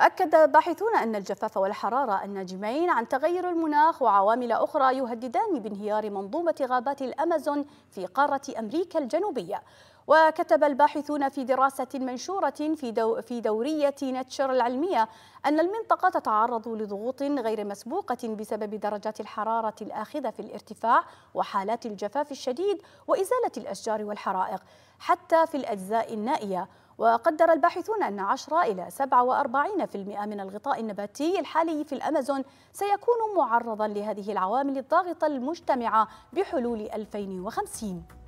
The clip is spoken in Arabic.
أكد باحثون أن الجفاف والحرارة الناجمين عن تغير المناخ وعوامل أخرى يهددان بانهيار منظومة غابات الأمازون في قارة أمريكا الجنوبية وكتب الباحثون في دراسة منشورة في, دو في دورية نتشر العلمية أن المنطقة تتعرض لضغوط غير مسبوقة بسبب درجات الحرارة الآخذة في الارتفاع وحالات الجفاف الشديد وإزالة الأشجار والحرائق حتى في الأجزاء النائية وقدر الباحثون أن 10 إلى 47% من الغطاء النباتي الحالي في الأمازون سيكون معرضا لهذه العوامل الضاغطة المجتمعة بحلول 2050